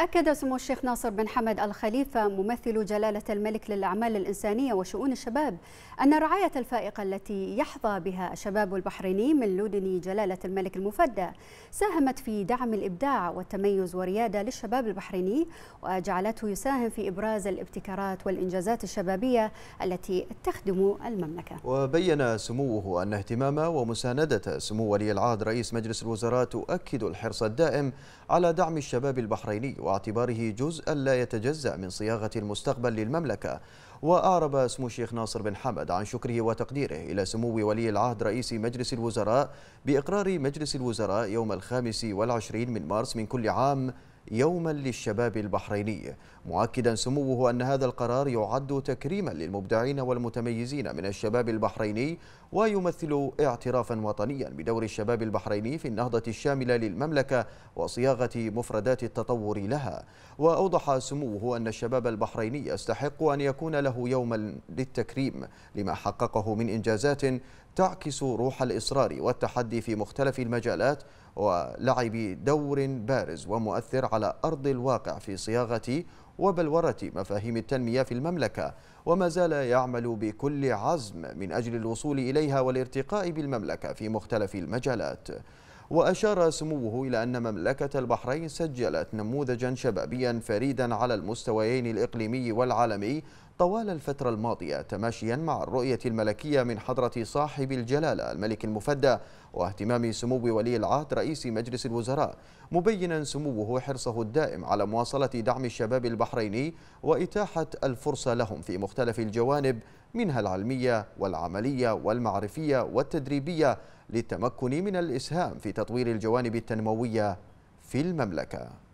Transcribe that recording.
أكد سمو الشيخ ناصر بن حمد الخليفة ممثل جلالة الملك للأعمال الإنسانية وشؤون الشباب أن الرعاية الفائقة التي يحظى بها الشباب البحريني من لدن جلالة الملك المفدى ساهمت في دعم الإبداع والتميز والريادة للشباب البحريني وجعلته يساهم في إبراز الابتكارات والإنجازات الشبابية التي تخدم المملكة وبين سموه أن اهتمام ومساندة سمو ولي العهد رئيس مجلس الوزراء تؤكد الحرص الدائم على دعم الشباب البحريني واعتباره جزءا لا يتجزأ من صياغة المستقبل للمملكة وأعرب اسم الشيخ ناصر بن حمد عن شكره وتقديره إلى سمو ولي العهد رئيس مجلس الوزراء بإقرار مجلس الوزراء يوم الخامس والعشرين من مارس من كل عام يوما للشباب البحريني مؤكدا سموه أن هذا القرار يعد تكريما للمبدعين والمتميزين من الشباب البحريني ويمثل اعترافا وطنيا بدور الشباب البحريني في النهضة الشاملة للمملكة وصياغة مفردات التطور لها وأوضح سموه أن الشباب البحريني يستحق أن يكون له يوما للتكريم لما حققه من إنجازات تعكس روح الإصرار والتحدي في مختلف المجالات ولعب دور بارز ومؤثر على أرض الواقع في صياغة وبلورة مفاهيم التنمية في المملكة وما زال يعمل بكل عزم من أجل الوصول إليها والارتقاء بالمملكة في مختلف المجالات وأشار سموه إلى أن مملكة البحرين سجلت نموذجا شبابيا فريدا على المستويين الإقليمي والعالمي طوال الفترة الماضية تماشيا مع الرؤية الملكية من حضرة صاحب الجلالة الملك المفدى واهتمام سمو ولي العهد رئيس مجلس الوزراء مبينا سموه حرصه الدائم على مواصلة دعم الشباب البحريني وإتاحة الفرصة لهم في مختلف الجوانب منها العلمية والعملية والمعرفية والتدريبية للتمكن من الإسهام في تطوير الجوانب التنموية في المملكة